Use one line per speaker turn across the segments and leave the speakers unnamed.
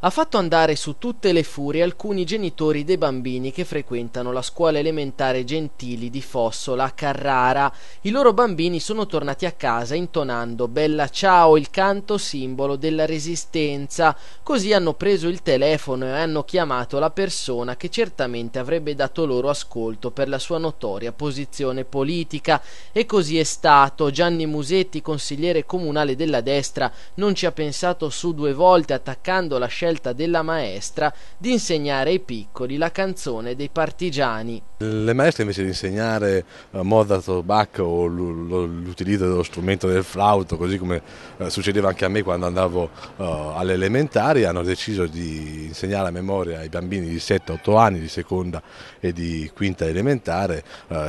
Ha fatto andare su tutte le furie alcuni genitori dei bambini che frequentano la scuola elementare Gentili di Fossola a Carrara. I loro bambini sono tornati a casa intonando Bella Ciao, il canto simbolo della resistenza. Così hanno preso il telefono e hanno chiamato la persona che certamente avrebbe dato loro ascolto per la sua notoria posizione politica. E così è stato. Gianni Musetti, consigliere comunale della destra, non ci ha pensato su due volte attaccando la scelta scelta della maestra di insegnare ai piccoli la canzone dei partigiani.
Le maestre invece di insegnare eh, moda, tobacco o l'utilizzo dello strumento del flauto, così come eh, succedeva anche a me quando andavo eh, alle elementari, hanno deciso di insegnare a memoria ai bambini di 7-8 anni, di seconda e di quinta elementare,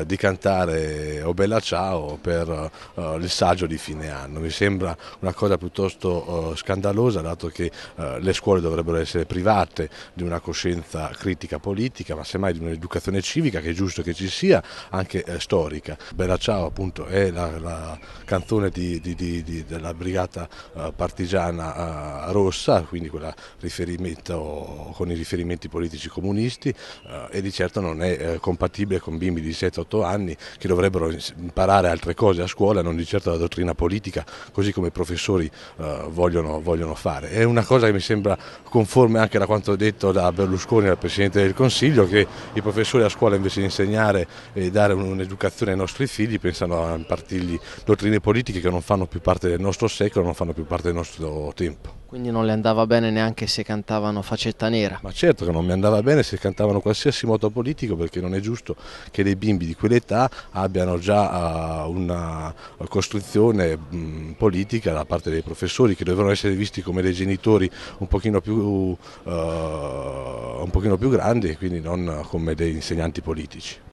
di cantare O Bella Ciao per il saggio di fine anno. Mi sembra una cosa piuttosto scandalosa, dato che le scuole dovrebbero dovrebbero essere private di una coscienza critica politica, ma semmai di un'educazione civica che è giusto che ci sia, anche eh, storica. Bella Ciao appunto è la, la canzone di, di, di, della brigata uh, partigiana uh, rossa, quindi quella riferimento con i riferimenti politici comunisti uh, e di certo non è compatibile con bimbi di 7-8 anni che dovrebbero imparare altre cose a scuola, non di certo la dottrina politica, così come i professori vogliono, vogliono fare. È una cosa che mi sembra conforme anche da quanto detto da Berlusconi, dal Presidente del Consiglio, che i professori a scuola invece di insegnare e dare un'educazione ai nostri figli pensano a impartirgli dottrine politiche che non fanno più parte del nostro secolo, non fanno più parte del nostro tempo.
Quindi non le andava bene neanche se cantavano Facetta Nera. Ma
certo che non mi andava bene se cantavano qualsiasi moto politico perché non è giusto che dei bimbi di quell'età abbiano già eh, una costruzione politica da parte dei professori che dovevano essere visti come dei genitori un pochino più, uh, un pochino più grandi e quindi non come dei insegnanti politici.